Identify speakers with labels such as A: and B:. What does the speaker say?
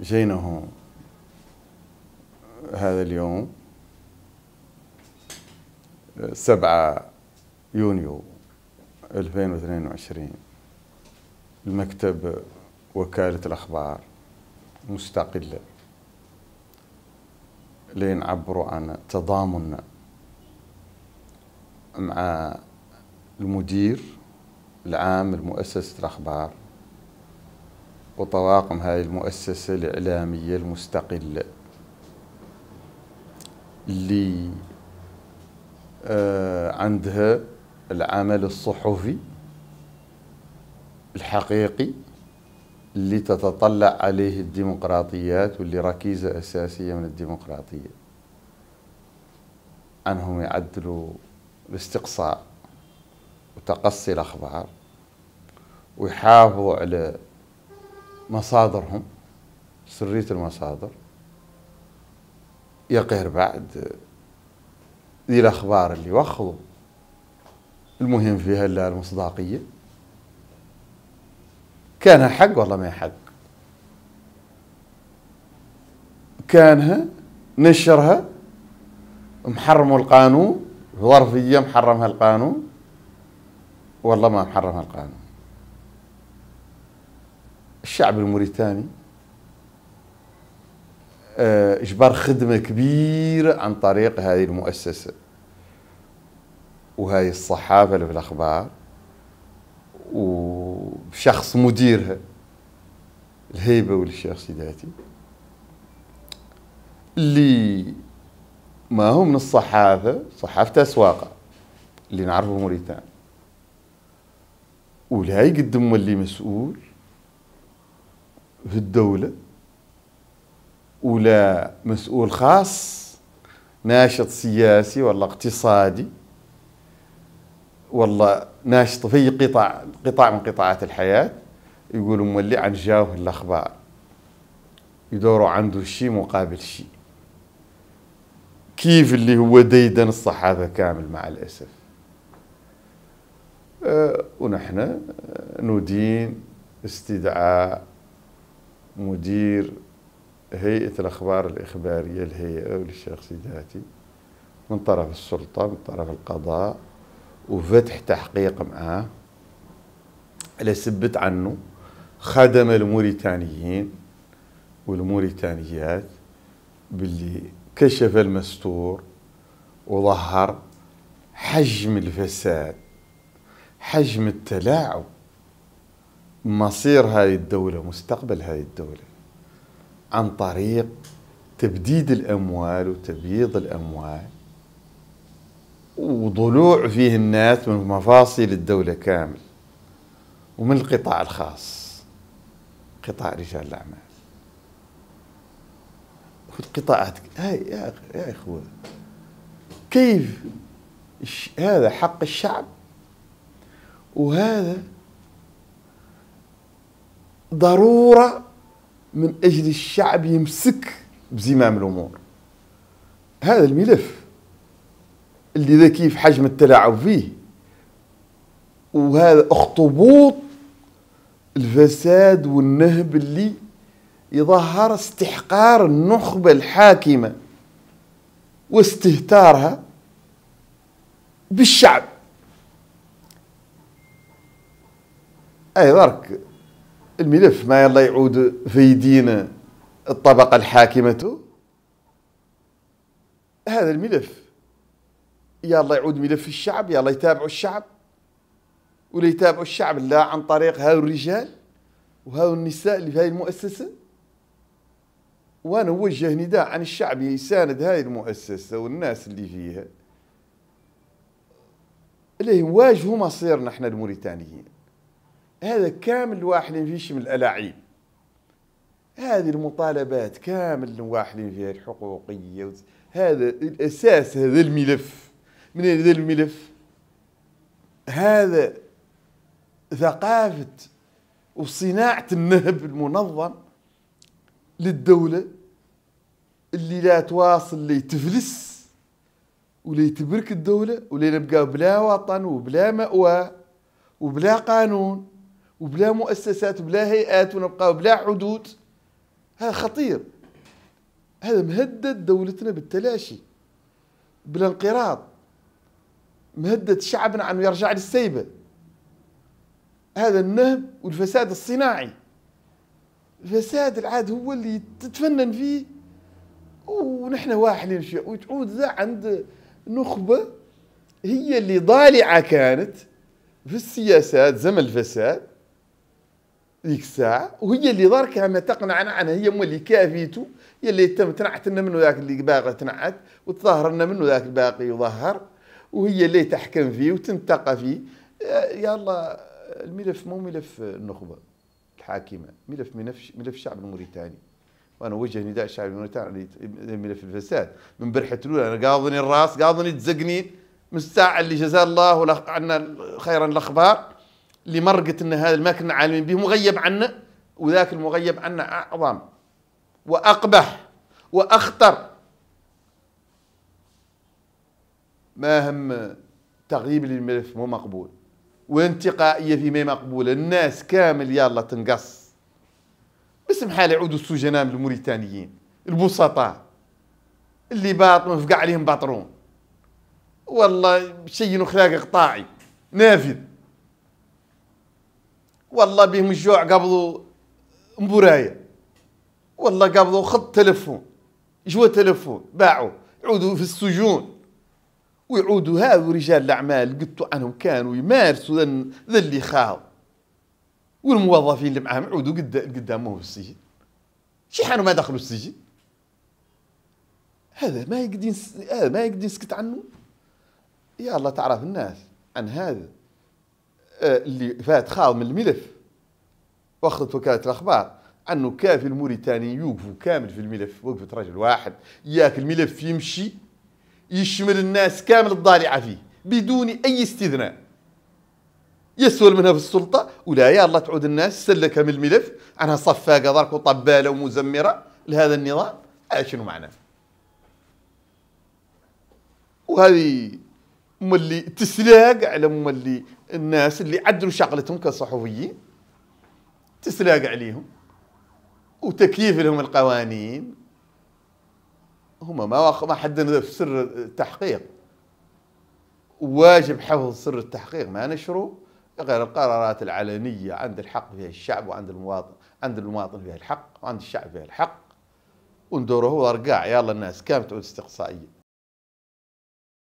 A: جينا هون هذا اليوم سبعة يونيو 2022 المكتب وكالة الأخبار مستقلة لين عبروا عن تضامننا مع المدير العام لمؤسسة الأخبار وطواقم هاي المؤسسة الإعلامية المستقلة اللي آه، عندها العمل الصحفي الحقيقي اللي تتطلع عليه الديمقراطيات واللي ركيزة أساسية من الديمقراطية أنهم يعدلوا الاستقصاء وتقصي الأخبار ويحافظوا على مصادرهم سرية المصادر يقهر بعد ذي الأخبار اللي وخضوا المهم فيها إلا المصداقية كانها حق والله ما حق كانها نشرها محرموا القانون ظرفية محرمها القانون والله ما محرمها القانون الشعب الموريتاني آه، اجبر خدمه كبيره عن طريق هذه المؤسسه وهاي الصحافه اللي في الاخبار وشخص مديرها الهيبه والشيخ سيداتي اللي ما هو من الصحافه صحافه اسواقه اللي نعرفه موريتان ولا يقدم اللي مسؤول في الدولة ولا مسؤول خاص ناشط سياسي ولا اقتصادي ولا ناشط في قطاع قطاع من قطاعات الحياة يقولوا مولي عن جاوه الأخبار يدوروا عنده شيء مقابل شيء كيف اللي هو ديدن الصحافة كامل مع الأسف أه ونحن آه، ندين استدعاء مدير هيئة الأخبار الإخبارية الهيئة وللشيخ سيداتي من طرف السلطة من طرف القضاء وفتح تحقيق معاه على سبت عنه خدم الموريتانيين والموريتانيات باللي كشف المستور وظهر حجم الفساد حجم التلاعب مصير هذه الدولة مستقبل هذه الدولة عن طريق تبديد الأموال وتبييض الأموال وضلوع فيه الناس من مفاصل الدولة كامل ومن القطاع الخاص قطاع رجال الأعمال والقطاعات هاي يا يا إخوة كيف هذا حق الشعب وهذا ضروره من اجل الشعب يمسك بزمام الامور هذا الملف اللي ذا كيف حجم التلاعب فيه وهذا اخطبوط الفساد والنهب اللي يظهر استحقار النخبة الحاكمة واستهتارها بالشعب أي ذرك الملف ما يلا يعود في يدين الطبقة الحاكمة هذا الملف يلا يعود ملف الشعب يلا يتابعوا الشعب ولا يتابعوا الشعب لا عن طريق هاو الرجال وهاو النساء اللي في هذه المؤسسة وأنا أوجه نداء عن الشعب يساند هذه المؤسسة والناس اللي فيها اللي يواجهوا مصيرنا احنا الموريتانيين هذا كامل الواحد فيش من الالاعيب هذه المطالبات كامل الواحد فيها الحقوقيه هذا الاساس هذا الملف من هذا الملف هذا ثقافه وصناعه النهب المنظم للدوله اللي لا تواصل اللي تفلس واللي تبرك الدولة واللي نبقى بلا وطن وبلا مأوى وبلا قانون وبلا مؤسسات وبلا هيئات ونبقى بلا حدود هذا خطير هذا مهدد دولتنا بالتلاشي بالانقراض مهدد شعبنا عن يرجع للسيبه هذا النهب والفساد الصناعي الفساد العاد هو اللي تتفنن فيه ونحن واحلين شيء وتعود ذا عند نخبه هي اللي ضالعه كانت في السياسات زمن الفساد ذيك الساعه وهي اللي ضركها ما تقنعنا عنها هي مولي كافيتو هي اللي تم تنعت لنا منه ذاك اللي باغي تنعت وتظهر لنا منه ذاك الباقي يظهر وهي اللي تحكم فيه وتنتقى فيه آه، يلا الملف مو ملف النخبه الحاكمه ملف ملف ملف الشعب الموريتاني وانا وجه نداء الشعب الموريتاني ملف الفساد من برحه الاولى انا قاضني الراس قاضني تزقني من الساعه اللي جزاه الله عنا خيرا الاخبار لمرقة أن هذا ما كنا عالمين به مغيب عنا وذاك المغيب عنا أعظم وأقبح وأخطر ما هم تغييب للملف مو مقبول وانتقائية ما مقبول الناس كامل يلا تنقص باسم حال يعودوا السجناء الموريتانيين البسطاء اللي باطنوا فقع عليهم باطرون والله شيء خلاق قطاعي نافذ والله بهم الجوع قبضوا مبرايه والله قبضوا خط تلفون جوا تلفون باعوا عودوا في السجون ويعودوا هذو رجال الاعمال قلتوا عنهم كانوا يمارسوا ذا اللي خاو والموظفين اللي معاهم عودوا قدامهم في السجن شي حانوا ما دخلوا السجن هذا ما يقدر هذا ما يقدر يسكت عنه يا الله تعرف الناس عن هذا آه، اللي فات خال من الملف واخذت وكاله الاخبار انه كافي الموريتاني يوقفوا كامل في الملف وقفه رجل واحد ياك الملف يمشي يشمل الناس كامل الضالعه فيه بدون اي استثناء يسول منها في السلطه ولا يا الله تعود الناس سلكها من الملف عنها صفاقه ضرك وطباله ومزمره لهذا النظام شنو معناه وهذه ملي تسلاق على ملي الناس اللي عدلوا شغلتهم كصحفيين تسلاق عليهم وتكييف لهم القوانين هم ما ما حد في سر التحقيق واجب حفظ سر التحقيق ما نشره غير القرارات العلنية عند الحق فيها الشعب وعند المواطن عند المواطن فيها الحق وعند الشعب فيها الحق وندوره هو رقاع يلا الناس كام تعود استقصائيه